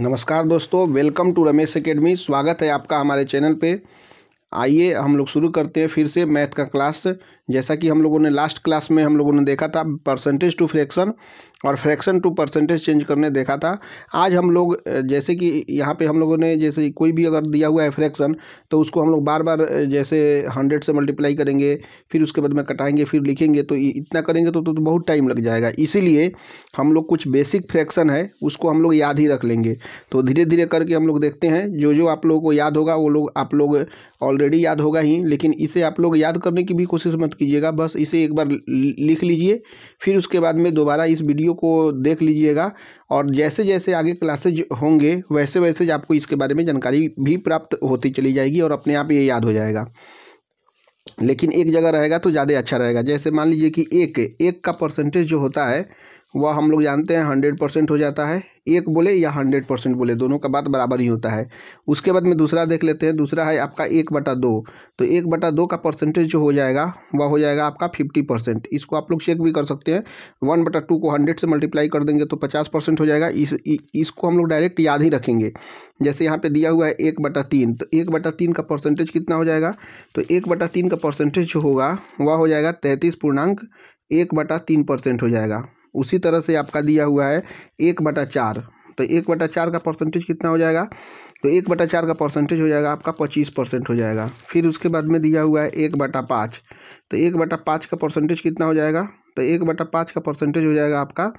नमस्कार दोस्तों welcome to Ramesh academy स्वागत है आपका हमारे चैनल पे आइए हम लोग शुरू करते हैं फिर से मैथ का क्लास जैसा कि हम लोगों ने लास्ट क्लास में हम लोगों ने देखा था परसेंटेज टू फ्रैक्शन और फ्रैक्शन टू परसेंटेज चेंज करने देखा था आज हम लोग जैसे कि यहाँ पे हम लोगों ने जैसे कोई भी अगर दिया हुआ है फ्रैक्शन तो उसको हम लोग बार बार जैसे हंड्रेड से मल्टीप्लाई करेंगे फिर उसके बाद में कटाएंगे फिर लिखेंगे तो इतना करेंगे तो, तो, तो बहुत टाइम लग जाएगा इसीलिए हम लोग कुछ बेसिक फ्रैक्शन है उसको हम लोग याद ही रख लेंगे तो धीरे धीरे करके हम लोग देखते हैं जो जो आप लोगों को याद होगा वो लोग आप लोग ऑलरेडी याद होगा ही लेकिन इसे आप लोग याद करने की भी कोशिश मत कीजिएगा बस इसे एक बार लिख लीजिए फिर उसके बाद में दोबारा इस वीडियो को देख लीजिएगा और जैसे जैसे आगे क्लासेज होंगे वैसे वैसे आपको इसके बारे में जानकारी भी प्राप्त होती चली जाएगी और अपने आप ये याद हो जाएगा लेकिन एक जगह रहेगा तो ज़्यादा अच्छा रहेगा जैसे मान लीजिए कि एक एक का परसेंटेज जो होता है वह हम लोग जानते हैं हंड्रेड परसेंट हो जाता है एक बोले या हंड्रेड परसेंट बोले दोनों का बात बराबर ही होता है उसके बाद में दूसरा देख लेते हैं दूसरा है आपका एक बटा दो तो एक बटा दो का परसेंटेज जो हो जाएगा वह हो जाएगा आपका फिफ्टी परसेंट इसको आप लोग चेक भी कर सकते हैं वन बटा टू को हंड्रेड से मल्टीप्लाई कर देंगे तो पचास परसेंट हो जाएगा इस इ, इसको हम लोग डायरेक्ट याद ही रखेंगे जैसे यहाँ पर दिया हुआ है एक बटा तीन तो एक बटा तीन का परसेंटेज कितना हो जाएगा तो एक बटा तीन का परसेंटेज जो होगा वह हो जाएगा तैंतीस पूर्णांक एक बटा तीन परसेंट हो जाएगा उसी तरह से आपका दिया हुआ है एक बटा चार तो एक बटा चार का परसेंटेज कितना हो जाएगा तो एक बटा चार का परसेंटेज हो जाएगा आपका पच्चीस परसेंट हो जाएगा फिर उसके बाद में दिया हुआ है एक बटा पाँच तो एक बटा पाँच का परसेंटेज कितना हो जाएगा तो एक बटा पाँच का परसेंटेज हो जाएगा आपका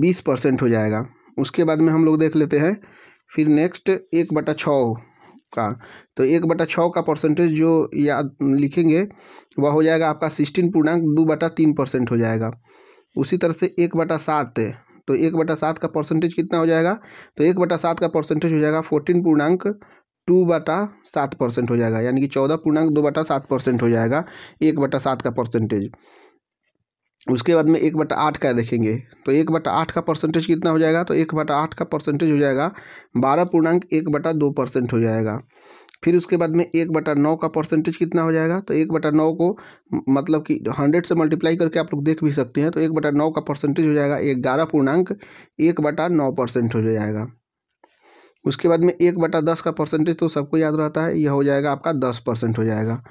बीस परसेंट हो जाएगा उसके बाद में हम लोग देख लेते हैं फिर नेक्स्ट एक बटा छः का तो एक बटा छः का परसेंटेज जो याद लिखेंगे वह हो जाएगा आपका सिक्सटीन पूर्णांक दो बटा तीन परसेंट हो जाएगा उसी तरह से एक बटा सात तो एक बटा सात का परसेंटेज कितना हो जाएगा तो एक बटा सात का परसेंटेज हो जाएगा फोर्टीन पूर्णांक टू बटा सात परसेंट हो जाएगा यानी कि चौदह पूर्णांक दो बटा सात परसेंट हो जाएगा एक बटा सात का परसेंटेज उसके बाद में एक बटा आठ का देखेंगे तो एक बटा आठ का परसेंटेज कितना हो जाएगा तो एक बटा आठ का परसेंटेज हो जाएगा बारह पूर्णांक एक बटा दो परसेंट हो जाएगा फिर उसके बाद में एक बटा नौ का परसेंटेज कितना हो जाएगा तो एक बटा नौ को मतलब कि हंड्रेड से मल्टीप्लाई करके आप लोग देख भी सकते हैं तो एक बटा नौ का परसेंटेज हो जाएगा ग्यारह पूर्णांक एक बटा नौ परसेंट हो जाएगा उसके बाद में एक बटा दस का परसेंटेज तो सबको याद रहता है यह हो जाएगा आपका दस परसेंट हो जाएगा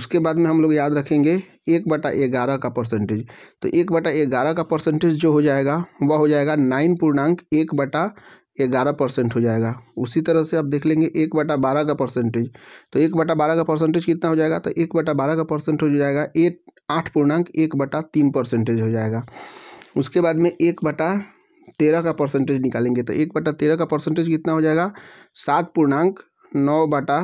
उसके बाद में हम लोग याद रखेंगे एक बटा ग्यारह का परसेंटेज तो एक बटा ग्यारह का परसेंटेज जो हो जाएगा वह हो जाएगा नाइन पूर्णांक एक बटा ग्यारह परसेंट हो जाएगा उसी तरह से आप देख लेंगे एक बटा बारह का परसेंटेज तो एक बटा बारह का परसेंटेज कितना हो जाएगा तो एक बटा बारह का परसेंट हो जाएगा एट आठ पूर्णांक एक बटा तीन परसेंटेज हो जाएगा उसके बाद में एक बटा तेरह का परसेंटेज निकालेंगे तो एक बटा तेरह का परसेंटेज कितना हो जाएगा सात पूर्णांक नौ बटा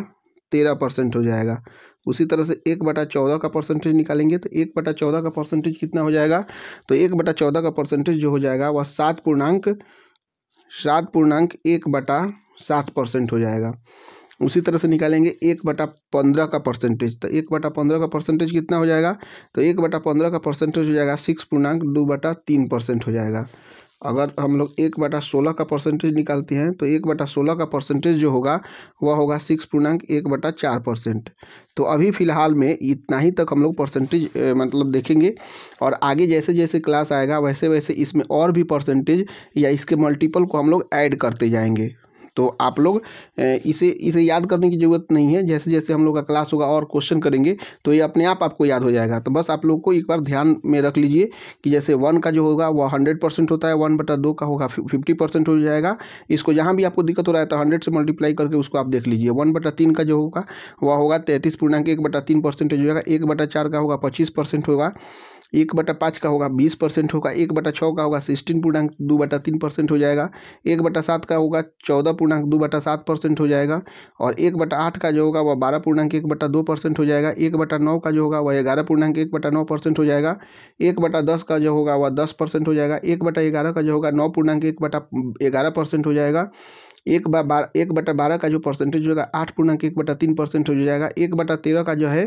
तेरह परसेंट हो जाएगा उसी तरह से एक बटा चौदह का परसेंटेज निकालेंगे तो एक बटा चौदह का परसेंटेज कितना हो जाएगा तो एक बटा चौदह का परसेंटेज जो हो जाएगा वह सात पूर्णांक सात पूर्णांक एक बटा सात परसेंट हो जाएगा उसी तरह से निकालेंगे एक बटा पंद्रह का परसेंटेज तो एक बटा पंद्रह का परसेंटेज कितना हो जाएगा तो एक बटा पंद्रह का परसेंटेज हो जाएगा सिक्स पूर्णांक दो बटा तीन परसेंट हो जाएगा अगर हम लोग एक बटा सोलह का परसेंटेज निकालते हैं तो एक बटा सोलह का परसेंटेज जो होगा वह होगा सिक्स पूर्णांक एक बटा चार परसेंट तो अभी फ़िलहाल में इतना ही तक हम लोग परसेंटेज मतलब देखेंगे और आगे जैसे जैसे क्लास आएगा वैसे वैसे इसमें और भी परसेंटेज या इसके मल्टीपल को हम लोग ऐड करते जाएंगे तो आप लोग इसे इसे याद करने की ज़रूरत नहीं है जैसे जैसे हम लोग का क्लास होगा और क्वेश्चन करेंगे तो ये अपने आप आपको याद हो जाएगा तो बस आप लोग को एक बार ध्यान में रख लीजिए कि जैसे वन का जो होगा वह हंड्रेड परसेंट होता है वन बटा दो का होगा फिफ्टी परसेंट हो जाएगा इसको जहाँ भी आपको दिक्कत हो रहा है तो हंड्रेड से मल्टीप्लाई करके उसको आप देख लीजिए वन बटा तीन का जो होगा वह होगा तैंतीस पूर्णांक एक बटा तीन परसेंटेज जाएगा एक बटा चार का होगा पच्चीस परसेंट होगा एक बटा पाँच का होगा बीस परसेंट होगा एक बटा छः का होगा सिक्सटीन पूर्णांक दो बटा तीन परसेंट हो जाएगा एक बटा सात का होगा चौदह पूर्णांक दो बटा सात परसेंट हो जाएगा और एक बटा आठ का जो होगा वह बारह पूर्णांक एक बटा दो परसेंट हो जाएगा एक बटा नौ का जो होगा वह ग्यारह पूर्णांक एक बटा नौ परसेंट हो जाएगा एक बटा दस का जो होगा वह दस परसेंट हो जाएगा एक बटा ग्यारह का जो होगा नौ पूर्णांक एक बटा ग्यारह परसेंट हो जाएगा एक बारह एक बटा बारह का जो परसेंटेज होगा आठ पूर्णांक एक बटा तीन परसेंट हो जाएगा एक बटा तेरह का जो है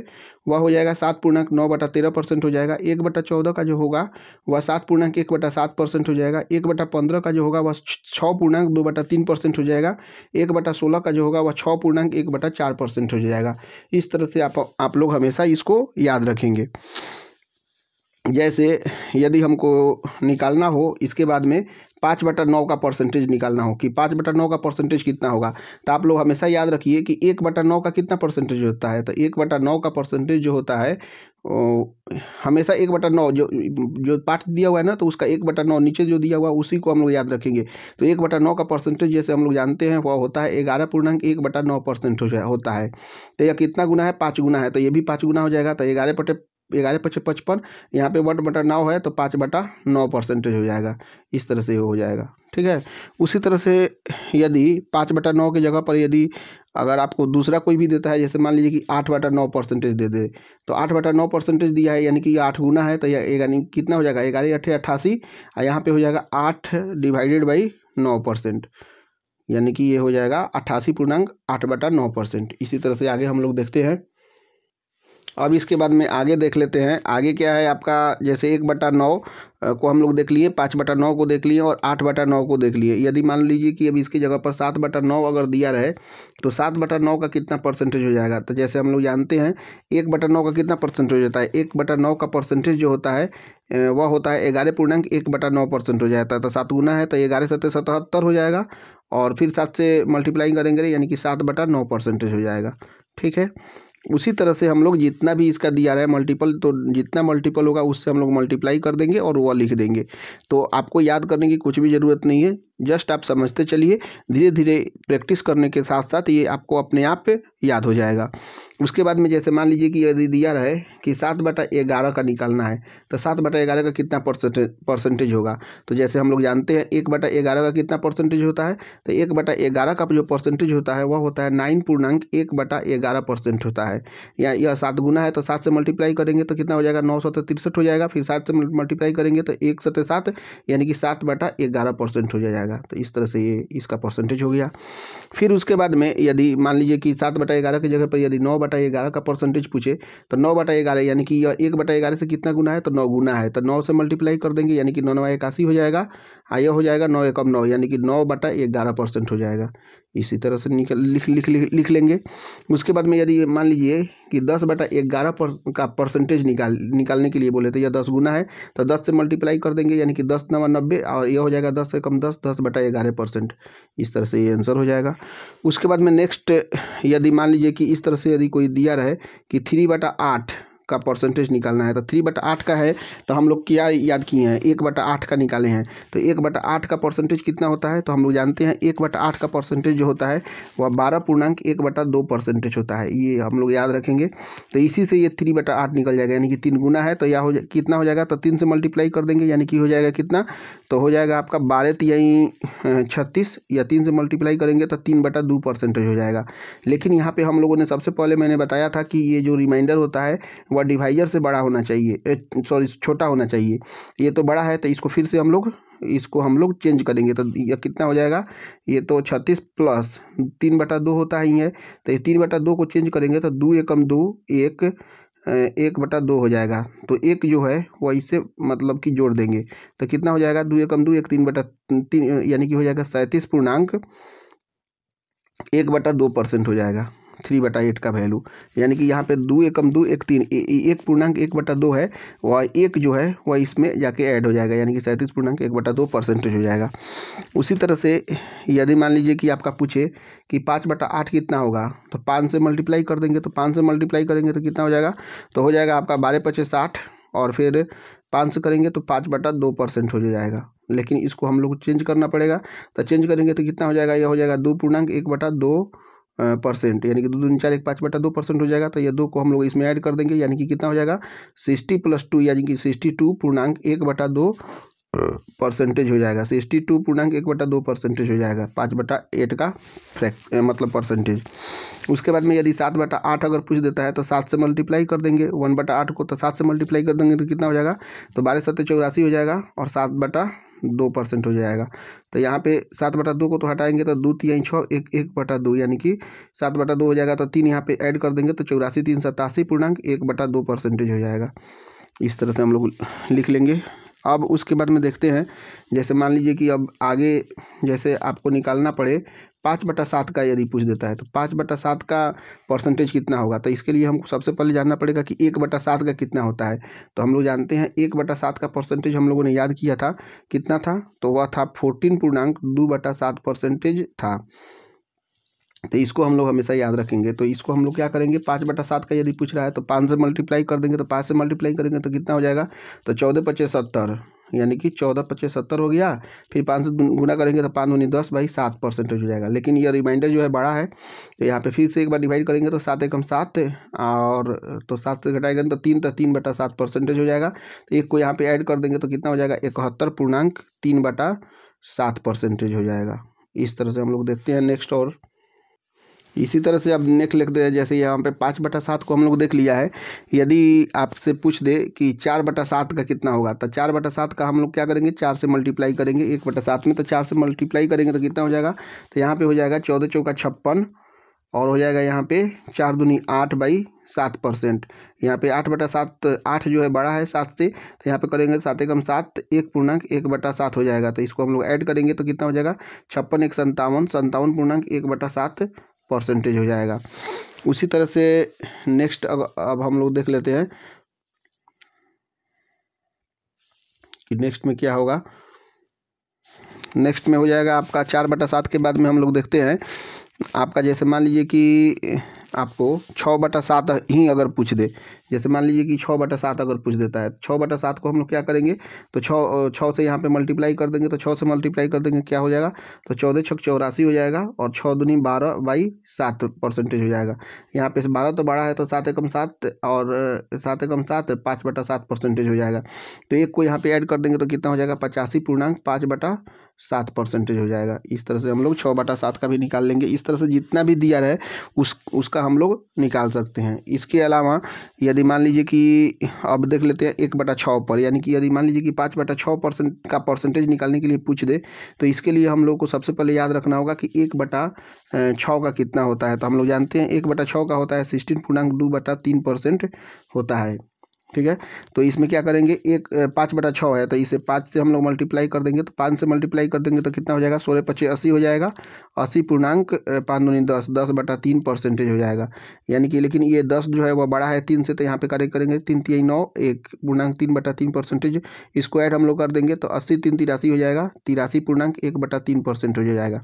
वह हो जाएगा सात पूर्णांक नौ बटा तेरह परसेंट हो जाएगा एक बटा चौदह का जो होगा वह सात पूर्णांक एक बटा सात परसेंट हो जाएगा एक बटा पंद्रह का जो होगा वह छः पूर्णांक दो बटा तीन परसेंट हो जाएगा एक बटा सोलह का जो होगा वह छः पूर्णांक एक बटा चार परसेंट हो जाएगा इस तरह से आप आप लोग हमेशा इसको याद रखेंगे जैसे यदि हमको निकालना हो इसके बाद में पाँच बटा नौ का परसेंटेज निकालना हो कि पाँच बटा नौ का परसेंटेज कितना होगा तो आप लोग हमेशा याद रखिए कि एक बटा नौ का कितना परसेंटेज होता है तो एक बटा नौ का परसेंटेज जो होता है ओ, हमेशा एक बटा नौ जो जो पाठ दिया हुआ है ना तो उसका एक बटा नौ नीचे जो दिया हुआ उसी को हम लोग याद रखेंगे तो एक बटा नौ का परसेंटेज जैसे हम लोग जानते हैं वह होता है ग्यारह पूर्णांक एक बटा नौ परसेंट होता है तो यह कितना गुना है पाँच गुना है तो ये भी पाँच गुना हो जाएगा तो ग्यारह बटे ग्यारह पच्चीस पचपन यहाँ पे वन बटा नौ है तो पाँच बटा नौ परसेंटेज हो जाएगा इस तरह से हो जाएगा ठीक है उसी तरह से यदि पाँच बटा नौ की जगह पर यदि अगर आपको दूसरा कोई भी देता है जैसे मान लीजिए कि आठ बटा नौ परसेंटेज दे दे तो आठ बटा नौ परसेंटेज दिया है यानी कि ये आठ गुना है तो यानी कितना हो जाएगा ग्यारह अट्ठे अट्ठासी और यहाँ पर हो जाएगा आठ डिवाइडेड बाई नौ परसेंट यानी कि ये हो जाएगा अट्ठासी पूर्णांक आठ बटा नौ परसेंट इसी तरह से आगे हम लोग देखते हैं अब इसके बाद में आगे देख लेते हैं आगे क्या है आपका जैसे एक बटा नौ को हम लोग देख लिए पाँच बटा नौ को देख लिए और आठ बटा नौ को देख लिए यदि मान लीजिए कि अब इसकी जगह पर सात बटा नौ अगर दिया रहे तो सात बटा नौ का कितना परसेंटेज हो जाएगा तो जैसे हम लोग जानते हैं एक बटा नौ का कितना परसेंटेज होता है एक बटा नौ का परसेंटेज जो होता है वह होता है ग्यारह पूर्णांक एक बटा नौ परसेंट हो जाता है तो सात गुना है तो ग्यारह सत्तर सतहत्तर हो जाएगा और फिर सात से मल्टीप्लाई करेंगे यानी कि सात बटा नौ परसेंटेज हो जाएगा ठीक है उसी तरह से हम लोग जितना भी इसका दिया रहा है मल्टीपल तो जितना मल्टीपल होगा उससे हम लोग मल्टीप्लाई कर देंगे और वह लिख देंगे तो आपको याद करने की कुछ भी ज़रूरत नहीं है जस्ट आप समझते चलिए धीरे धीरे प्रैक्टिस करने के साथ साथ ये आपको अपने आप पे याद हो जाएगा उसके बाद में जैसे मान लीजिए कि यदि दिया रहे कि सात बटा ग्यारह का निकालना है तो सात बटा ग्यारह का कितना परसेंटेज परसेंटेज होगा तो जैसे हम लोग जानते हैं एक बटा ग्यारह का कितना परसेंटेज होता है तो एक बटा ग्यारह का जो परसेंटेज होता है वह होता है नाइन पूर्णांक एक बटा ग्यारह परसेंट होता है या यह सात गुना है तो सात से मल्टीप्लाई करेंगे तो कितना हो जाएगा नौ सौ तिरसठ हो जाएगा फिर सात से मल्टीप्लाई करेंगे तो एक सत सात यानी कि सात बटा ग्यारह परसेंट हो जाएगा तो इस तरह से ये इसका परसेंटेज हो गया फिर उसके बाद में यदि मान लीजिए कि सात बटा ग्यारह की जगह पर यदि नौ बटा बटा ग्यारह का परसेंटेज पूछे तो नौ बटा ग्यारह यानी कि यह एक बटा ग्यारह से कितना गुना है तो नौ गुना है तो नौ से मल्टीप्लाई कर देंगे यानी कि नौ नवा इक्यासी हो जाएगा आइए हाँ, हो जाएगा नौ एकम नौ यानी कि नौ बटा ग्यारह परसेंट हो जाएगा इसी तरह से निकल लिख लिख लिख लिख लेंगे उसके बाद में यदि मान लीजिए कि दस बटा ग्यारह पर, का परसेंटेज निकाल निकालने के लिए बोले तो यह दस गुना है तो दस से मल्टीप्लाई कर देंगे यानी कि दस नवा नब्बे और यह हो जाएगा दस से कम दस दस बटा ग्यारह परसेंट इस तरह से ये आंसर हो जाएगा उसके बाद में नेक्स्ट यदि मान लीजिए कि इस तरह से यदि कोई दिया रहे कि थ्री बटा आठ का परसेंटेज निकालना है तो थ्री बटा आठ का है तो हम लोग क्या याद किए हैं एक बटा आठ का निकाले हैं तो एक बटा आठ का परसेंटेज कितना होता है तो हम लोग जानते हैं एक बटा आठ का परसेंटेज जो होता है वह बारह पूर्णांक एक बटा दो परसेंटेज होता है ये हम लोग याद रखेंगे तो इसी से ये थ्री बटा आठ निकल जाएगा यानी कि तीन गुना है तो यह हो कितना हो जाएगा तो तीन से मल्टीप्लाई कर देंगे यानी कि हो जाएगा कितना तो हो जाएगा आपका बारह तीन छत्तीस या तीन से मल्टीप्लाई करेंगे तो तीन बटा दो परसेंटेज हो जाएगा लेकिन यहाँ पर हम लोगों ने सबसे पहले मैंने बताया था कि ये जो रिमाइंडर होता है वह और डिवाइजर से बड़ा होना चाहिए सॉरी छोटा होना चाहिए ये तो बड़ा है तो इसको फिर से हम लोग इसको हम लोग चेंज करेंगे तो यह कितना हो जाएगा ये तो छत्तीस प्लस तीन बटा दो होता ही है तो ये तीन बटा दो को चेंज करेंगे तो दो एकम दो एक एक बटा दो हो जाएगा तो एक जो है वह इसे मतलब कि जोड़ देंगे तो कितना हो जाएगा दो एकम दो एक तीन बटा तीन यानी कि हो जाएगा सैंतीस पूर्णांक एक बटा दो परसेंट हो जाएगा थ्री बटा एट का वैल्यू यानी कि यहाँ पे दो एकम दो एक तीन ए, ए, एक पूर्णांक एक बटा दो है वह एक जो है वह इसमें जाके ऐड हो जाएगा यानी कि सैंतीस पूर्णांक एक बटा दो परसेंटेज हो जाएगा उसी तरह से यदि मान लीजिए कि आपका पूछे कि पाँच बटा आठ कितना होगा तो पाँच से मल्टीप्लाई कर देंगे तो पाँच से मल्टीप्लाई करेंगे तो कितना हो जाएगा तो हो जाएगा आपका बारह पच्चीस साठ और फिर पाँच से करेंगे तो पाँच बटा दो परसेंट हो जाएगा लेकिन इसको हम लोग चेंज करना पड़ेगा तो चेंज करेंगे तो कितना हो जाएगा यह हो जाएगा दो पूर्णांक एक बटा दो परसेंट यानी कि दो दून चार एक पाँच बटा दो परसेंट हो जाएगा तो ये दो को हम लोग इसमें ऐड कर देंगे यानी कि कितना हो जाएगा सिक्सटी प्लस टू यानी कि सिक्सटी टू पूर्णांक एक बटा दो परसेंटेज हो जाएगा सिक्सटी टू पूर्णांक एक बटा दो परसेंटेज हो जाएगा पाँच बटा एट का फ्रैक् मतलब परसेंटेज उसके बाद में यदि सात बटा आठ अगर पूछ देता है तो सात से मल्टीप्लाई कर देंगे वन बटा आठ को तो सात से मल्टीप्लाई कर देंगे तो कितना हो जाएगा तो बारह सत्तर चौरासी हो जाएगा और सात बटा दो परसेंट हो जाएगा तो यहाँ पे सात बटा दो को तो हटाएंगे तो दो तीन छः एक एक बटा दो यानी कि सात बटा दो हो जाएगा तो तीन यहाँ पे ऐड कर देंगे तो चौरासी तीन सतासी पूर्णांक एक बटा दो परसेंटेज हो जाएगा इस तरह से हम लोग लिख लेंगे अब उसके बाद में देखते हैं जैसे मान लीजिए कि अब आगे जैसे आपको निकालना पड़े पाँच बटा सात का यदि पूछ देता है तो पाँच बटा सात का परसेंटेज कितना होगा तो इसके लिए हमको सबसे पहले जानना पड़ेगा कि एक बटा सात का कितना होता है तो हम लोग जानते हैं एक बटा सात का परसेंटेज हम लोगों ने याद किया था कितना था तो वह था फोर्टीन पूर्णांक दो बटा सात परसेंटेज था तो इसको हम लोग हमेशा याद रखेंगे तो इसको हम लोग क्या करेंगे पाँच बटा सात का यदि पूछ रहा है तो पाँच से मल्टीप्लाई कर देंगे तो पाँच से मल्टीप्लाई करेंगे तो कितना हो जाएगा तो चौदह पच्चीस सत्तर यानी कि चौदह पच्चीस सत्तर हो गया फिर पाँच से गुना करेंगे तो पाँच दूनी दस बाई सात परसेंटेज हो जाएगा लेकिन ये रिमाइंडर जो है बड़ा है तो यहाँ पे फिर से एक बार डिवाइड करेंगे तो सात एक हम सात और तो सात से घटाएगा तो तीन तो तीन बटा सात परसेंटेज हो जाएगा तो एक को यहाँ पर ऐड कर देंगे तो कितना हो जाएगा इकहत्तर पूर्णांक तीन बटा सात परसेंटेज हो जाएगा इस तरह से हम लोग देखते हैं नेक्स्ट और इसी तरह से अब नेक्स्ट लिख दे जैसे यहाँ पे पाँच बटा सात को हम लोग देख लिया है यदि आपसे पूछ दे कि चार बटा सात का कितना होगा तो चार बटा सात का हम लोग क्या करेंगे चार से मल्टीप्लाई करेंगे एक बटा सात में तो चार से मल्टीप्लाई करेंगे तो कितना हो जाएगा तो यहाँ पे हो जाएगा चौदह चौका छप्पन और हो जाएगा यहाँ पे चार दूनी आठ बाई सात परसेंट यहाँ पे आठ बटा सात आठ जो है बड़ा है सात से तो यहाँ पे करेंगे सात एकम सात एक पूर्णांक एक बटा सात हो जाएगा तो इसको हम लोग ऐड करेंगे तो कितना हो जाएगा छप्पन एक संतावन संतावन पूर्णांक एक बटा सात परसेंटेज हो जाएगा उसी तरह से नेक्स्ट अब अब हम लोग देख लेते हैं कि नेक्स्ट में क्या होगा नेक्स्ट में हो जाएगा आपका चार बटा सात के बाद में हम लोग देखते हैं आपका जैसे मान लीजिए कि आपको छः बटा सात ही अगर पूछ दे जैसे मान लीजिए कि छः बटा सात अगर पूछ देता है तो छः बटा सात को हम लोग क्या करेंगे तो छः छः से यहाँ पे मल्टीप्लाई कर देंगे तो छः से मल्टीप्लाई कर देंगे क्या हो जाएगा तो चौदह छः चौरासी हो जाएगा और छः दुनी बारह बाई सात परसेंटेज हो जाएगा यहाँ पे बारह तो बड़ा है तो सात एकम सात और सात एकम सात पाँच बटा सात परसेंटेज हो जाएगा तो एक को यहाँ पर ऐड कर देंगे तो कितना हो जाएगा पचासी पूर्णांक पाँच बटा सात परसेंटेज हो जाएगा इस तरह से हम लोग छः बटा सात का भी निकाल लेंगे इस तरह से जितना भी दिया रहे उस उसका हम लोग निकाल सकते हैं इसके अलावा यदि यदि मान लीजिए कि अब देख लेते हैं एक बटा छः पर यानी कि यदि मान लीजिए कि पाँच बटा छः परसेंट का परसेंटेज निकालने के लिए पूछ दे तो इसके लिए हम लोग को सबसे पहले याद रखना होगा कि एक बटा छः का कितना होता है तो हम लोग जानते हैं एक बटा छः का होता है सिक्सटीन पूर्णांक दो बटा तीन परसेंट होता है ठीक है तो इसमें क्या करेंगे एक पाँच बटा छः है तो इसे पाँच से हम लोग मल्टीप्लाई कर देंगे तो पाँच से मल्टीप्लाई कर देंगे तो कितना हो जाएगा सोलह पच्चीस अस्सी हो जाएगा अस्सी पूर्णांक पाँच दूनी दस दस बटा तीन परसेंटेज हो जाएगा यानी कि लेकिन ये दस जो है वह बड़ा है तीन से तो यहाँ पे कार्य करेंगे तीन तीन नौ एक पूर्णांक तीन बटा तीन परसेंटेज इसको ऐड हम लोग कर देंगे तो अस्सी तीन तिरासी हो जाएगा तिरासी पूर्णांक एक बटा तीन परसेंट हो जाएगा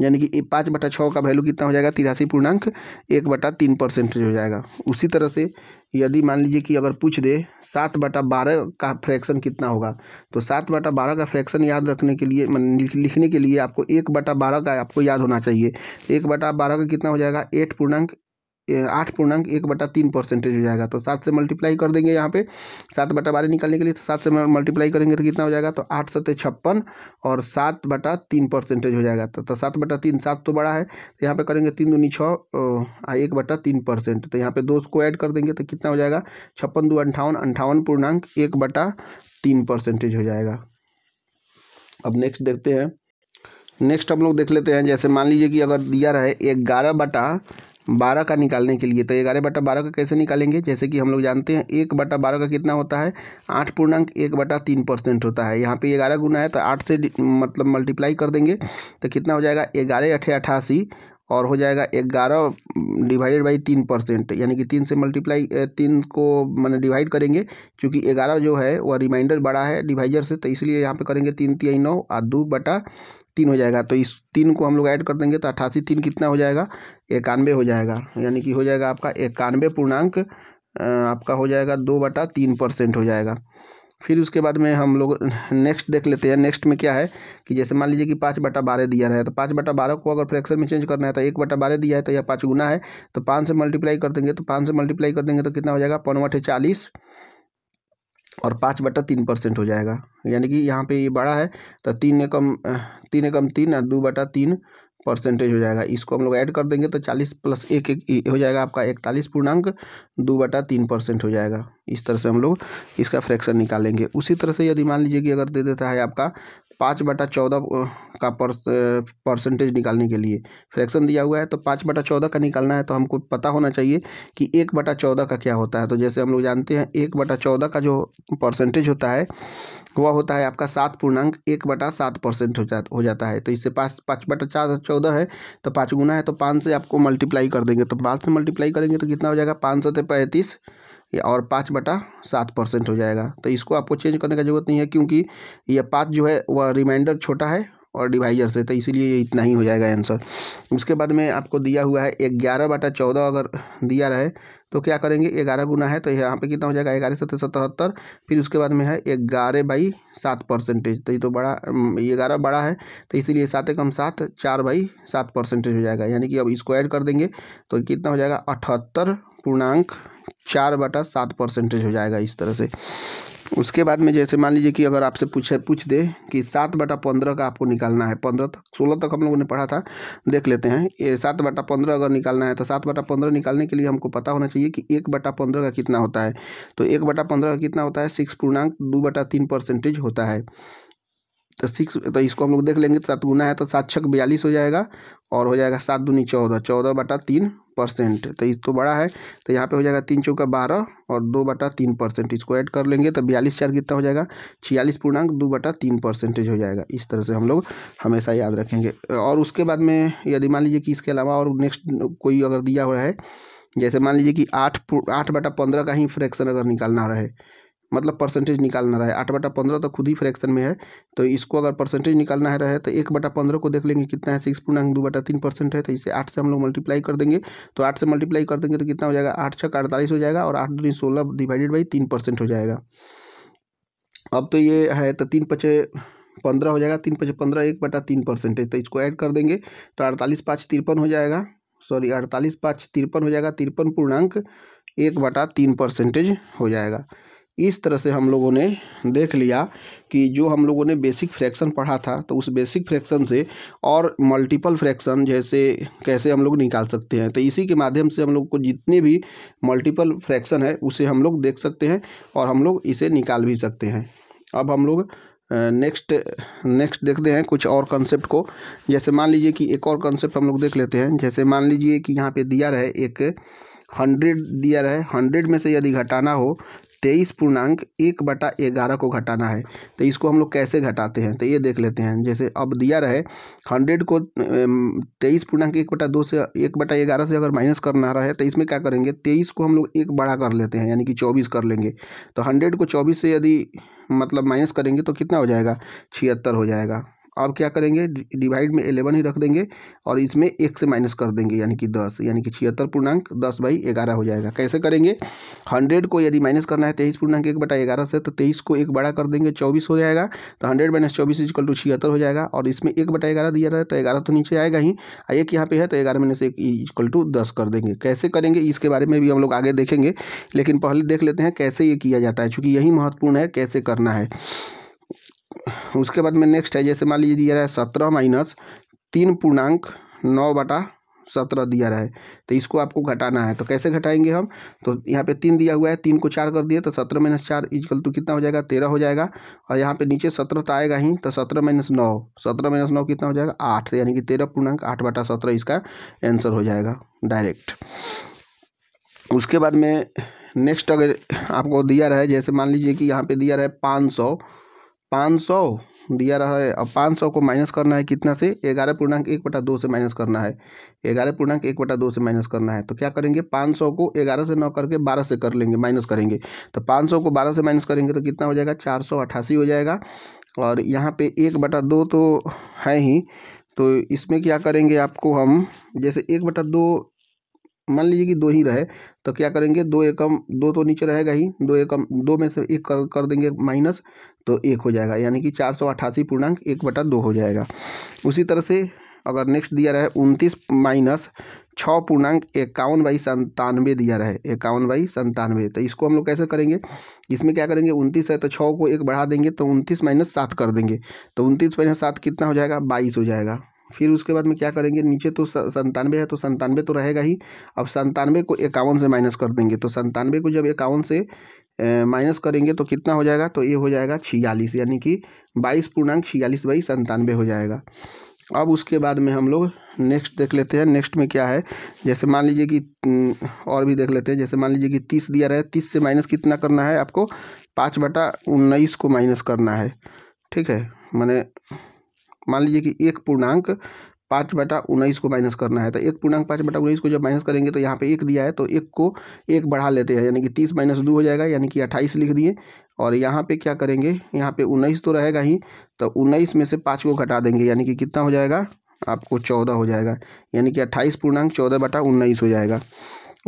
यानी कि पाँच बटा छः का वैल्यू कितना हो जाएगा तिरासी पूर्णांक एक बटा तीन परसेंटेज हो जाएगा उसी तरह से यदि मान लीजिए कि अगर पूछ दे सात बटा बारह का फ्रैक्शन कितना होगा तो सात बटा बारह का फ्रैक्शन याद रखने के लिए लिखने के लिए आपको एक बटा बारह का आपको याद होना चाहिए एक बटा बारह का कितना हो जाएगा एट पूर्णांक आठ पूर्णांक एक बटा तीन परसेंटेज हो जाएगा तो सात से मल्टीप्लाई कर देंगे यहाँ पे सात बटा बारह निकालने के लिए तो सात से मल्टीप्लाई करेंगे तो कितना हो जाएगा तो आठ सत्य छप्पन और सात बटा तीन परसेंटेज हो जाएगा तो, तो सात बटा तीन सात तो बड़ा है तो यहाँ पर करेंगे तीन दूनी छः एक बटा तीन परसेंट तो यहाँ पर दो को ऐड कर देंगे तो कितना हो जाएगा छप्पन दो अंठावन अंठावन पूर्णांक एक बटा तीन परसेंटेज हो जाएगा अब नेक्स्ट देखते हैं नेक्स्ट हम लोग देख लेते हैं जैसे मान लीजिए कि अगर दिया रहे ग्यारह बटा बारह का निकालने के लिए तो ग्यारह बटा बारह का कैसे निकालेंगे जैसे कि हम लोग जानते हैं एक बटा बारह का कितना होता है आठ पूर्णांक एक बटा तीन परसेंट होता है यहाँ पे ग्यारह गुना है तो आठ से मतलब मल्टीप्लाई कर देंगे तो कितना हो जाएगा ग्यारह अठे अठासी और हो जाएगा ग्यारह डिवाइडेड बाई तीन परसेंट यानी कि तीन से मल्टीप्लाई तीन को मैंने डिवाइड करेंगे क्योंकि ग्यारह जो है वह रिमाइंडर बड़ा है डिवाइजर से तो इसलिए यहाँ पे करेंगे तीन तीन नौ और दो बटा तीन हो जाएगा तो इस तीन को हम लोग ऐड कर देंगे तो अट्ठासी तीन कितना हो जाएगा इक्यानवे हो जाएगा यानी कि हो जाएगा आपका इक्यानवे पूर्णांक आपका हो जाएगा दो बटा तीन परसेंट हो जाएगा फिर उसके बाद में हम लोग नेक्स्ट देख लेते हैं नेक्स्ट में क्या है कि जैसे मान लीजिए कि पाँच बटा बारह दिया है तो पाँच बटा बारह को अगर फ्रैक्शन में चेंज करना है तो एक बटा बारह दिया है तो यह पाँच गुना है तो पाँच से मल्टीप्लाई कर देंगे तो पाँच से मल्टीप्लाई कर देंगे तो कितना हो जाएगा पनवठ चालीस और पाँच बटा तीन परसेंट हो जाएगा यानी कि यहाँ पे ये बड़ा है तो तीन एकम तीन एकम तीन और दो बटा तीन परसेंटेज हो जाएगा इसको हम लोग ऐड कर देंगे तो चालीस प्लस एक एक हो जाएगा आपका इकतालीस पूर्णांक दो बटा तीन परसेंट हो जाएगा इस तरह से हम लोग इसका फ्रैक्शन निकालेंगे उसी तरह से यदि मान लीजिए कि अगर दे देता है आपका पाँच बटा चौदह का परसेंटेज निकालने के लिए फ्रैक्शन दिया हुआ है तो पाँच बटा चौदह का निकालना है तो हमको पता होना चाहिए कि एक बटा चौदह का क्या होता है तो जैसे हम लोग जानते हैं एक बटा चौदह का जो परसेंटेज होता है वह होता है आपका सात पूर्णांक एक बटा सात परसेंट हो जा हो जाता है तो इससे पाँच पाँच बटा चार चौदह है तो पाँच गुना है तो पाँच से आपको मल्टीप्लाई कर देंगे तो पाँच से मल्टीप्लाई करेंगे तो कितना हो जाएगा पाँच सौ पैंतीस और पाँच बटा सात परसेंट हो जाएगा तो इसको आपको चेंज करने का ज़रूरत नहीं है क्योंकि यह पाँच जो है वह रिमाइंडर छोटा है और डिवाइजर से तो इसीलिए ये इतना ही हो जाएगा आंसर उसके बाद में आपको दिया हुआ है ग्यारह बटा चौदह अगर दिया रहे तो क्या करेंगे ग्यारह गुना है तो यहाँ पे कितना हो जाएगा ग्यारह सत्तर सतहत्तर फिर उसके बाद में है ग्यारह बाई सात परसेंटेज तो ये तो बड़ा ग्यारह बड़ा है तो इसीलिए सात कम सात चार बाई सात परसेंटेज हो जाएगा यानी कि अब इसको ऐड कर देंगे तो कितना हो जाएगा अठहत्तर पूर्णांक चार बटा सात परसेंटेज हो जाएगा इस तरह से उसके बाद में जैसे मान लीजिए कि अगर आपसे पूछे पूछ दे कि सात बटा पंद्रह का आपको निकालना है पंद्रह तक सोलह तक हम लोगों ने पढ़ा था देख लेते हैं ये सात बटा पंद्रह अगर निकालना है तो सात बटा पंद्रह निकालने के लिए हमको पता होना चाहिए कि एक बटा पंद्रह का कितना होता है तो एक बटा पंद्रह का कितना होता है सिक्स पूर्णांक दो बटा तीन परसेंटेज होता है तो सिक्स तो इसको हम लोग देख लेंगे तो सात गुना है तो सात छक बयालीस हो जाएगा और हो जाएगा सात दूनी चौदह चौदह बटा तीन परसेंट तो इस तो बड़ा है तो यहाँ पे हो जाएगा तीन चौका बारह और दो बटा तीन परसेंट इसको ऐड कर लेंगे तो बयालीस चार कितना हो जाएगा छियालीस पूर्णांक दो बटा तीन परसेंटेज हो जाएगा इस तरह से हम लोग हमेशा याद रखेंगे और उसके बाद में यदि मान लीजिए कि इसके अलावा और नेक्स्ट कोई अगर दिया हुआ है जैसे मान लीजिए कि आठ आठ बटा पंद्रह का ही फ्रैक्शन अगर निकालना रहे मतलब परसेंटेज निकालना रहे आठ बटा पंद्रह तो खुद ही फ्रैक्शन में है तो इसको अगर परसेंटेज निकालना है रहे तो एक बटा पंद्रह को देख लेंगे कितना है सिक्स पूर्णांक दो बटा तीन परसेंट है तो इसे आठ से हम लोग मल्टीप्लाई कर देंगे तो आठ से मल्टीप्लाई कर देंगे तो कितना हो जाएगा आठ छः अड़तालीस हो जाएगा और आठ दूनी सोलह डिवाइडेड बाई तीन परसेंट हो जाएगा अब तो ये है तो तीन पचे पंद्रह हो जाएगा तीन पचे पंद्रह एक बटा तीन परसेंटेज तो इसको ऐड कर देंगे तो अड़तालीस पाँच तिरपन हो जाएगा सॉरी अड़तालीस पाँच तिरपन हो जाएगा तिरपन पूर्णांक एक बटा तीन परसेंटेज हो जाएगा इस तरह से हम लोगों ने देख लिया कि जो हम लोगों ने बेसिक फ्रैक्शन पढ़ा था तो उस बेसिक फ्रैक्शन से और मल्टीपल फ्रैक्शन जैसे कैसे हम लोग निकाल सकते हैं तो इसी के माध्यम से हम लोग को जितने भी मल्टीपल फ्रैक्शन है उसे हम लोग देख सकते हैं और हम लोग इसे निकाल भी सकते हैं अब हम लोग नेक्स्ट नेक्स्ट देखते हैं कुछ और कंसेप्ट को जैसे मान लीजिए कि एक और कंसेप्ट हम लोग देख लेते हैं जैसे मान लीजिए कि यहाँ पे दिया रहे एक हंड्रेड दिया रहे हंड्रेड में से यदि घटाना हो तेईस पूर्णांक एक बटा ग्यारह को घटाना है तो इसको हम लोग कैसे घटाते हैं तो ये देख लेते हैं जैसे अब दिया रहे हंड्रेड को तेईस पूर्णांक एक बटा दो से एक बटा ग्यारह से अगर माइनस करना रहा है तो इसमें क्या करेंगे तेईस को हम लोग एक बड़ा कर लेते हैं यानी कि चौबीस कर लेंगे तो हंड्रेड को चौबीस से यदि मतलब माइनस करेंगे तो कितना हो जाएगा छिहत्तर हो जाएगा अब क्या करेंगे डिवाइड में एलेवन ही रख देंगे और इसमें एक से माइनस कर देंगे यानी कि दस यानी कि छिहत्तर पूर्णांक दस बाई ग्यारह हो जाएगा कैसे करेंगे हंड्रेड को यदि माइनस करना है तेईस पूर्णांक एक बटा ग्यारह से तो तेईस को एक बड़ा कर देंगे चौबीस हो जाएगा तो हंड्रेड माइनस चौबीस इजकल टू छिहत्तर हो जाएगा और इसमें एक बटा ग्यारह दिया रहा है तो ग्यारह तो नीचे आएगा ही एक यहाँ पे है तो ग्यारह माइनस एक इजकल टू दस कर देंगे कैसे करेंगे इसके बारे में भी हम लोग आगे देखेंगे लेकिन पहले देख लेते हैं कैसे ये किया जाता है चूँकि यही महत्वपूर्ण है कैसे करना है उसके बाद में नेक्स्ट है जैसे मान लीजिए दिया रहा है सत्रह माइनस तीन पूर्णांक नौ बटा सत्रह दिया रहा है तो इसको आपको घटाना है तो कैसे घटाएंगे हम तो यहाँ पे तीन दिया हुआ है तीन को चार कर दिए तो सत्रह माइनस चार इजकल तो कितना हो जाएगा तेरह हो जाएगा और यहाँ पे नीचे सत्रह तो आएगा ही तो सत्रह माइनस नौ सत्रह माइनस नौ कितना हो जाएगा आठ तो यानी कि तेरह पूर्णांक आठ बटा सत्रह इसका आंसर हो जाएगा डायरेक्ट उसके बाद में नेक्स्ट अगर आपको दिया रहा है जैसे मान लीजिए कि यहाँ पर दिया रहा है पाँच सौ पाँच सौ दिया रहा है अब पाँच सौ को माइनस करना है कितना से ग्यारह पूर्णांक एक बटा दो से माइनस करना है ग्यारह पूर्णांक एक बटा दो से माइनस करना है तो क्या करेंगे पाँच सौ को ग्यारह से नौ करके बारह से कर लेंगे माइनस करेंगे तो पाँच सौ को बारह से माइनस करेंगे तो कितना हो जाएगा चार सौ अट्ठासी हो जाएगा और यहाँ पे एक बटा दो तो है ही तो इसमें क्या करेंगे आपको हम जैसे एक बटा दो मान लीजिए कि दो ही रहे तो क्या करेंगे दो एकम दो तो नीचे रहेगा ही दो एकम दो में से एक कर, कर देंगे माइनस तो एक हो जाएगा यानी कि चार सौ अट्ठासी पूर्णांक एक बटा दो हो जाएगा उसी तरह से अगर नेक्स्ट दिया रहे उनतीस माइनस छः पूर्णांक इक्यावन बाई संतानवे दिया रहे इक्यावन बाई संतानवे तो इसको हम लोग कैसे करेंगे इसमें क्या करेंगे उनतीस है तो छः को एक बढ़ा देंगे तो उनतीस माइनस सात कर देंगे तो उनतीस माइनस सात कितना हो जाएगा बाईस हो जाएगा फिर उसके बाद में क्या करेंगे नीचे तो संतानवे है तो संतानवे तो रहेगा ही अब संतानवे को इक्यावन से माइनस कर देंगे तो संतानवे को जब इक्यावन से माइनस करेंगे तो कितना हो जाएगा तो ये हो जाएगा छियालीस यानी कि बाईस पूर्णांक छियालीस बाई संतानवे हो जाएगा अब उसके बाद में हम लोग नेक्स्ट देख लेते हैं नेक्स्ट में क्या है जैसे मान लीजिए कि और भी देख लेते हैं जैसे मान लीजिए कि तीस दिया रहे तीस से माइनस कितना करना है आपको पाँच बटा उन्नीस को माइनस करना है ठीक है मैंने मान लीजिए कि एक पूर्णांक पाँच बटा उन्नीस को माइनस करना है तो एक पूर्णांक पाँच बटा उन्नीस को जब माइनस करेंगे तो यहाँ पे एक दिया है तो एक को एक बढ़ा लेते हैं यानी कि तीस माइनस दो हो जाएगा यानी कि अट्ठाईस लिख दिए और यहाँ पे क्या करेंगे यहाँ पे उन्नीस तो रहेगा ही तो उन्नीस में से पाँच को घटा देंगे यानी कि कितना हो जाएगा आपको चौदह हो जाएगा यानी कि अट्ठाईस पूर्णांक चौदह बटा उन्नीस हो जाएगा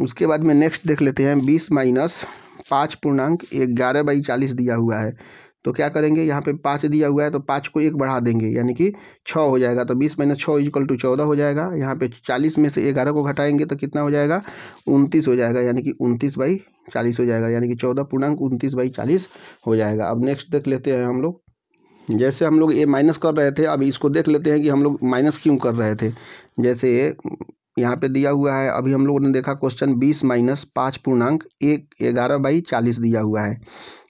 उसके बाद में नेक्स्ट देख लेते हैं बीस माइनस पाँच पूर्णांक ग्यारह बाई चालीस दिया हुआ है तो क्या करेंगे यहाँ पे पाँच दिया हुआ है तो पाँच को एक बढ़ा देंगे यानी कि छः हो जाएगा तो बीस माइनस छः इजकल टू चौदह हो जाएगा यहाँ पे चालीस में से ग्यारह को घटाएंगे तो कितना हो जाएगा उनतीस हो जाएगा यानी कि उनतीस बाई चालीस हो जाएगा यानी कि चौदह पूर्णांक उनतीस बाई चालीस हो जाएगा अब नेक्स्ट देख लेते हैं हम लोग जैसे हम लोग ए माइनस कर रहे थे अब इसको देख लेते हैं कि हम लोग माइनस क्यों कर रहे थे जैसे यहाँ पे दिया हुआ है अभी हम लोगों ने देखा क्वेश्चन बीस माइनस पाँच पूर्णांक एक ग्यारह बाई चालीस दिया हुआ है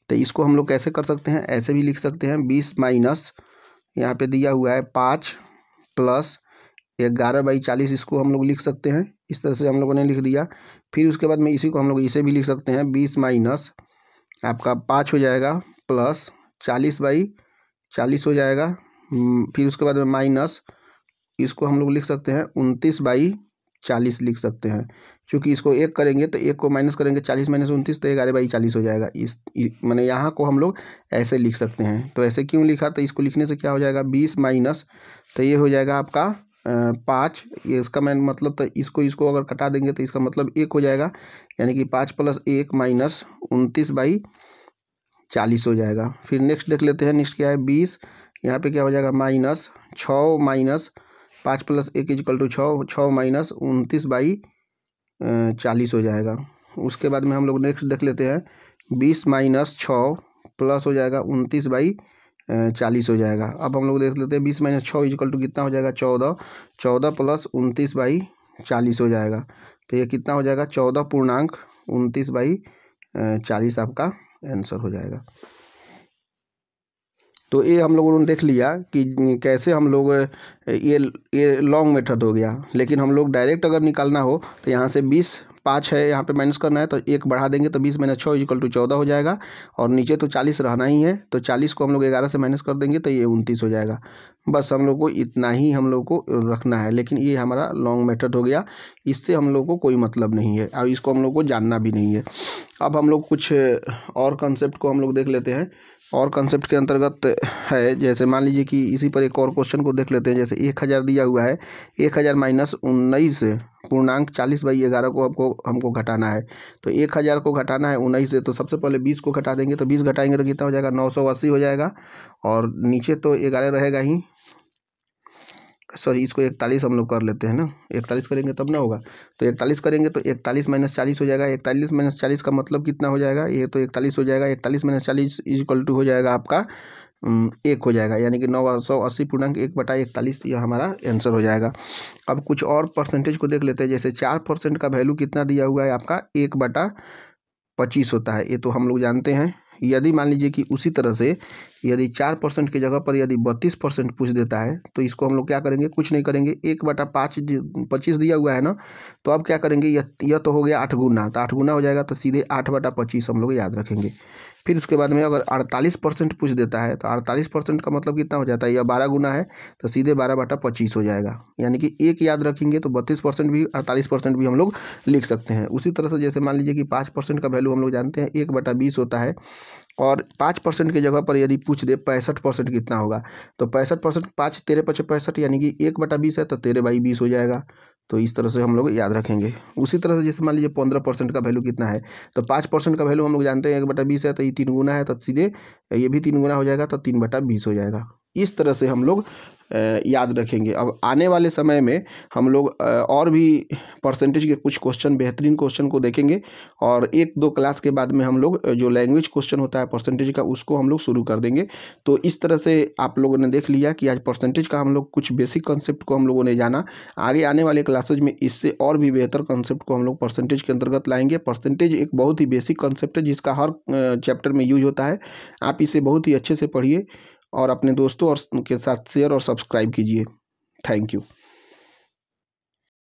तो इसको हम लोग कैसे कर सकते हैं ऐसे भी लिख सकते हैं बीस माइनस यहाँ पे दिया हुआ है पाँच प्लस ग्यारह बाई चालीस इसको हम लोग लिख सकते हैं इस तरह से हम लोगों ने लिख दिया फिर उसके बाद में इसी को हम लोग इसे भी लिख सकते हैं बीस माइनस आपका पाँच हो जाएगा प्लस चालीस बाई चालीस हो जाएगा हम्म, फिर उसके बाद में माइनस इसको हम लोग लिख सकते हैं उनतीस बाई चालीस लिख सकते हैं क्योंकि इसको एक करेंगे तो एक को माइनस करेंगे चालीस माइनस उनतीस तो ग्यारह बाई चालीस हो जाएगा इस मैंने यहाँ को हम लोग ऐसे लिख सकते हैं तो ऐसे क्यों लिखा तो इसको लिखने से क्या हो जाएगा बीस माइनस तो ये हो जाएगा आपका पाँच ये इसका मैं मतलब तो इसको इसको अगर कटा देंगे तो इसका मतलब एक हो जाएगा यानी कि पाँच प्लस एक माइनस उनतीस बाई चालीस हो जाएगा फिर नेक्स्ट देख लेते हैं नेक्स्ट क्या है बीस यहाँ पे क्या हो जाएगा माइनस छः माइनस पाँच प्लस एक इजकल टू छः छः माइनस उनतीस बाई चालीस हो जाएगा उसके बाद में हम लोग नेक्स्ट देख लेते हैं बीस माइनस छः प्लस हो जाएगा उनतीस बाई चालीस हो जाएगा अब हम लोग देख लेते हैं बीस माइनस छः इजकल टू कितना हो जाएगा चौदह चौदह प्लस उनतीस बाई चालीस हो जाएगा तो ये कितना हो जाएगा चौदह पूर्णांक उनतीस बाई चालीस आपका आंसर हो जाएगा तो ये हम लोगों ने देख लिया कि कैसे हम लोग ये ये लॉन्ग मेथड हो गया लेकिन हम लोग डायरेक्ट अगर निकालना हो तो यहाँ से बीस पाँच है यहाँ पे माइनस करना है तो एक बढ़ा देंगे तो बीस माइनस छः इक्वल टू चौदह हो जाएगा और नीचे तो चालीस रहना ही है तो चालीस को हम लोग ग्यारह से माइनस कर देंगे तो ये उनतीस हो जाएगा बस हम लोग को इतना ही हम लोग को रखना है लेकिन ये हमारा लॉन्ग मेथड हो गया इससे हम लोग को कोई मतलब नहीं है अब इसको हम लोग को जानना भी नहीं है अब हम लोग कुछ और कंसेप्ट को हम लोग देख लेते हैं और कंसेप्ट के अंतर्गत है जैसे मान लीजिए कि इसी पर एक और क्वेश्चन को देख लेते हैं जैसे एक हज़ार दिया हुआ है एक हज़ार माइनस उन्नीस पूर्णांक चालीस बाई ग्यारह को हमको हमको घटाना है तो एक हज़ार को घटाना है उन्नीस से तो सबसे पहले बीस को घटा देंगे तो बीस घटाएंगे तो कितना हो जाएगा नौ सौ अस्सी हो जाएगा और नीचे तो ग्यारह रहेगा ही सॉरी इसको इकतालीस हम लोग कर लेते हैं ना इकतालीस करेंगे तब ना होगा तो इकतालीस करेंगे तो इकतालीस माइनस चालीस हो जाएगा इकतालीस माइनस चालीस का मतलब कितना हो जाएगा ये तो इकतालीस हो जाएगा इकतालीस माइनस चालीस इजक्वल टू हो जाएगा आपका एक हो जाएगा यानी कि नौ सौ अस्सी पूर्णांक एक बटा इकतालीस यह हमारा आंसर हो जाएगा अब कुछ और परसेंटेज को देख लेते हैं जैसे चार परसेंट का वैल्यू कितना दिया हुआ है आपका एक बटा पच्चीस होता है ये तो हम लोग जानते हैं यदि मान लीजिए कि उसी तरह से यदि चार परसेंट की जगह पर यदि बत्तीस परसेंट पूछ देता है तो इसको हम लोग क्या करेंगे कुछ नहीं करेंगे एक बटा पाँच पच्चीस दिया हुआ है ना तो अब क्या करेंगे यह तो हो गया आठ गुना तो आठ गुना हो जाएगा तो सीधे आठ बटा पच्चीस हम लोग याद रखेंगे फिर उसके बाद में अगर अड़तालीस परसेंट पूछ देता है तो अड़तालीस परसेंट का मतलब कितना हो जाता है या बारह गुना है तो सीधे बारह बाटा पच्चीस हो जाएगा यानी कि एक याद रखेंगे तो बत्तीस परसेंट भी अड़तालीस परसेंट भी हम लोग लिख सकते हैं उसी तरह से जैसे मान लीजिए कि पाँच परसेंट का वैल्यू हम लोग जानते हैं एक बटा बीस होता है और पाँच परसेंट की जगह पर यदि पूछ दे पैंसठ परसेंट कितना होगा तो पैंसठ परसेंट पाँच तेरह पचे पैंसठ यानी कि एक बटा बीस है तो तेरह बाई बीस हो जाएगा तो इस तरह से हम लोग याद रखेंगे उसी तरह से जैसे मान लीजिए पंद्रह परसेंट का वैल्यू कितना है तो पाँच परसेंट का वैल्यू हम लोग जानते हैं एक बटा बीस है तो ये तीन गुना है तो सीधे ये भी तीन गुना हो जाएगा तो तीन बटा बीस हो जाएगा इस तरह से हम लोग याद रखेंगे अब आने वाले समय में हम लोग और भी परसेंटेज के कुछ क्वेश्चन बेहतरीन क्वेश्चन को देखेंगे और एक दो क्लास के बाद में हम लोग जो लैंग्वेज क्वेश्चन होता है परसेंटेज का उसको हम लोग शुरू कर देंगे तो इस तरह से आप लोगों ने देख लिया कि आज परसेंटेज का हम लोग कुछ बेसिक कॉन्सेप्ट को हम लोगों ने जाना आगे आने वाले क्लासेज में इससे और भी बेहतर कॉन्सेप्ट को हम लोग परसेंटेज के अंतर्गत लाएंगे परसेंटेज एक बहुत ही बेसिक कॉन्सेप्ट है जिसका हर चैप्टर में यूज होता है आप इसे बहुत ही अच्छे से पढ़िए और अपने दोस्तों और के साथ शेयर और सब्सक्राइब कीजिए थैंक यू